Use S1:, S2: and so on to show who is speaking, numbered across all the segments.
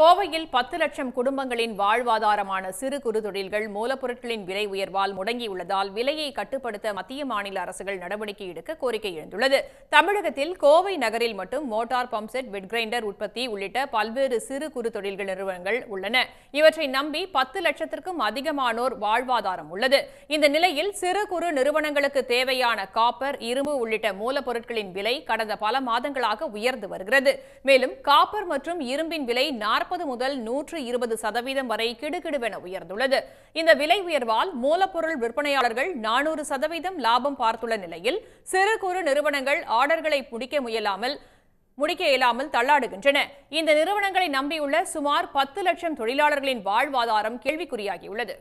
S1: கோவையில் பத்து லட்சம் குடும்பங்களின் வாழ்வாதாரமான சிறு குறு தொழில்கள் மூலப்பொருட்களின் விலை உயர்வால் முடங்கியுள்ளதால் விலையை கட்டுப்படுத்த மத்திய மாநில அரசுகள் நடவடிக்கை எடுக்க கோரிக்கை எழுந்துள்ளது தமிழகத்தில் கோவை நகரில் மட்டும் motor pump set wet grinder உற்பத்தி உள்ளிட்ட பல்வேறு சிறு குறு தொழில்கள் நிறுவனங்கள் உள்ளன இவற்றை நம்பி பத்து லட்சத்திற்கும் அதிகமானோர் வாழ்வாதாரம் உள்ளது இந்த நிலையில் சிறு குறு நிறுவனங்களுக்கு தேவையான காப்பர் இரும்பு உள்ளிட்ட மூலப்பொருட்களின் விலை கடந்த பல மாதங்களாக உயர்ந்து வருகிறது மேலும் காப்பர் மற்றும் இரும்பின் விலை நாற்பது நாற்பது முதல் நூற்று இருபது சதவீதம் வரை கிடுகிடுவென உயர்ந்துள்ளது இந்த விலை உயர்வால் மூலப்பொருள் விற்பனையாளர்கள் நானூறு சதவீதம் லாபம் பார்த்துள்ள நிலையில் சிறு குறு நிறுவனங்கள் ஆர்டர்களை முடிக்க முயலாமல் முடிக்க இயலாமல் தள்ளாடுகின்றன இந்த நிறுவனங்களை நம்பியுள்ள சுமார் பத்து லட்சம் தொழிலாளர்களின் வாழ்வாதாரம் கேள்விக்குறியாகியுள்ளது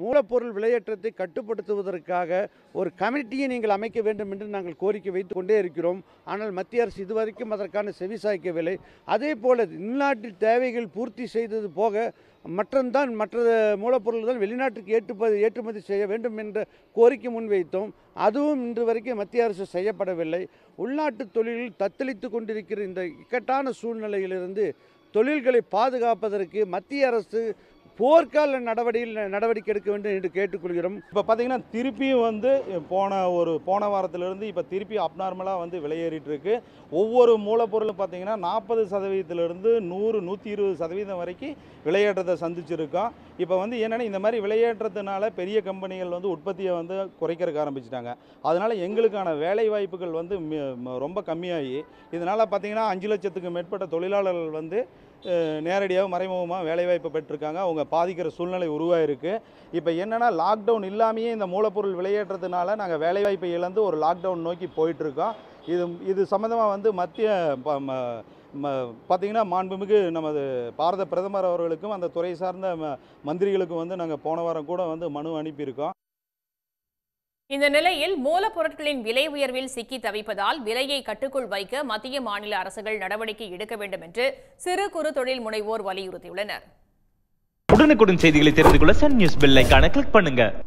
S2: மூலப்பொருள் விலையேற்றத்தை கட்டுப்படுத்துவதற்காக ஒரு கமிட்டியை நீங்கள் அமைக்க வேண்டும் என்று நாங்கள் கோரிக்கை வைத்து கொண்டே இருக்கிறோம் ஆனால் மத்திய அரசு இதுவரைக்கும் அதற்கான செவி சாய்க்கவில்லை அதே போல உள்நாட்டில் தேவைகள் பூர்த்தி செய்தது போக மற்றந்தான் மற்ற மூலப்பொருள் தான் வெளிநாட்டுக்கு ஏற்றுமதி ஏற்றுமதி செய்ய வேண்டும் என்ற கோரிக்கை முன்வைத்தோம் அதுவும் இன்று வரைக்கும் மத்திய அரசு செய்யப்படவில்லை உள்நாட்டு தொழிலில் தத்தளித்து கொண்டிருக்கிற இந்த இக்கட்டான சூழ்நிலையிலிருந்து தொழில்களை பாதுகாப்பதற்கு மத்திய அரசு போர்க்கால நடவடிக்கையில்
S3: நடவடிக்கை எடுக்க வேண்டும் என்று கேட்டுக்கொள்கிறோம் இப்போ பார்த்தீங்கன்னா திருப்பியும் வந்து போன ஒரு போன வாரத்திலிருந்து இப்போ திருப்பி அப்நார்மலாக வந்து விலையேறிட்டு இருக்கு ஒவ்வொரு மூலப்பொருளும் பார்த்தீங்கன்னா நாற்பது சதவீதத்திலிருந்து நூறு நூற்றி இருபது சதவீதம் வரைக்கும் விலையேற்றத்தை சந்திச்சிருக்கோம் இப்போ வந்து என்னென்னா இந்த மாதிரி விலையேற்றத்தினால பெரிய கம்பெனிகள் வந்து உற்பத்தியை வந்து குறைக்கிறதுக்கு ஆரம்பிச்சிட்டாங்க அதனால் எங்களுக்கான வேலை வாய்ப்புகள் வந்து ரொம்ப கம்மியாகி இதனால் பார்த்தீங்கன்னா அஞ்சு லட்சத்துக்கு மேற்பட்ட தொழிலாளர்கள் வந்து நேரடியாக மறைமுகமாக வேலைவாய்ப்பு பெற்றிருக்காங்க அவங்க பாதிக்கிற சூழ்நிலை உருவாயிருக்கு இப்போ என்னென்னா லாக்டவுன் இல்லாமையே இந்த மூலப்பொருள் விளையேற்றதுனால நாங்கள் வேலைவாய்ப்பை இழந்து ஒரு லாக்டவுன் நோக்கி போயிட்டுருக்கோம் இது இது சம்மந்தமாக வந்து மத்திய பார்த்திங்கன்னா மாண்புமிகு நமது பாரத பிரதமர் அவர்களுக்கும் அந்த துறை சார்ந்த மந்திரிகளுக்கும் வந்து நாங்கள் போன வாரம் கூட வந்து மனு அனுப்பியிருக்கோம்
S1: இந்த நிலையில் மூலப்பொருட்களின் விலை உயர்வில் சிக்கி தவிப்பதால் விலையை கட்டுக்குள் வைக்க மத்திய மாநில அரசுகள் நடவடிக்கை எடுக்க வேண்டும் என்று சிறு குறு தொழில் முனைவோர் வலியுறுத்தியுள்ளனர்
S3: உடனுக்குடன் செய்திகளை தெரிந்து கொள்ள சன் நியூஸ் பெல் கிளிக் பண்ணுங்க